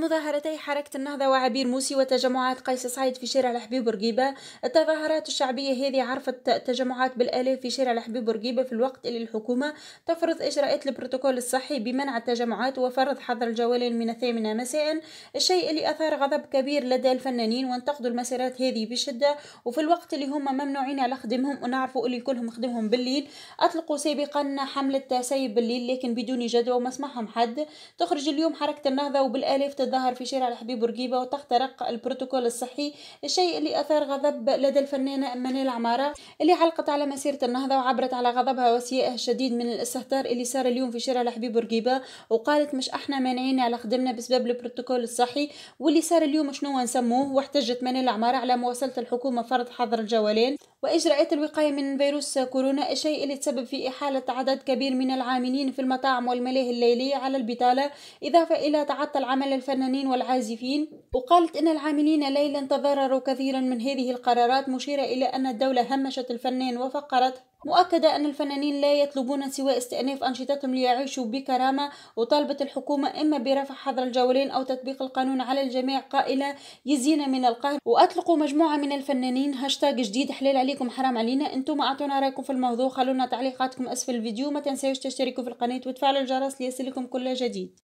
مظاهرتي حركة النهضة وعبير موسي وتجمعات قيس سعيد في شارع الحبيب بورقيبة التظاهرات الشعبية هذه عرفت تجمعات بالآلاف في شارع الحبيب بورقيبة في الوقت اللي الحكومة تفرض إجراءات البروتوكول الصحي بمنع التجمعات وفرض حظر الجوالين من الثامنة مساء الشيء اللي أثار غضب كبير لدى الفنانين وانتقدوا المسارات هذه بشدة وفي الوقت اللي هم ممنوعين على خدمهم ونعرفوا اللي كلهم خدمهم بالليل أطلقوا سابقا حملة سيب بالليل لكن بدون جدوى وما حد تخرج اليوم حركة النهضة وبالآلاف تظاهر في شارع الحبيب بورقيبة وتخترق البروتوكول الصحي الشيء اللي أثار غضب لدى الفنانة منال عمارة اللي علقت على مسيرة النهضة وعبرت على غضبها وسيائها الشديد من الاستهتار اللي صار اليوم في شارع الحبيب بورقيبة وقالت مش احنا مانعين على خدمنا بسبب البروتوكول الصحي واللي صار اليوم شنو نسموه واحتجت منال عمارة على مواصلة الحكومة فرض حظر الجولان وإجراءات الوقاية من فيروس كورونا الشيء اللي تسبب في إحالة عدد كبير من العاملين في المطاعم والملاهي الليلية على البطالة إضافة إلى تعطل عمل الفنانين والعازفين وقالت إن العاملين ليلا تضرروا كثيرا من هذه القرارات مشيرة إلى أن الدولة همشت الفنان وفقرته مؤكدة أن الفنانين لا يطلبون سوى استئناف أنشطتهم ليعيشوا بكرامة وطالبت الحكومة إما برفع حظر الجولين أو تطبيق القانون على الجميع قائلة يزينا من القهر وأطلقوا مجموعة من الفنانين هاشتاج جديد حلال عليكم حرام علينا أنتم أعطونا رأيكم في الموضوع خلونا تعليقاتكم أسفل الفيديو ما تنساوش تشتركوا في القناة وتفعلوا الجرس ليصلكم كل جديد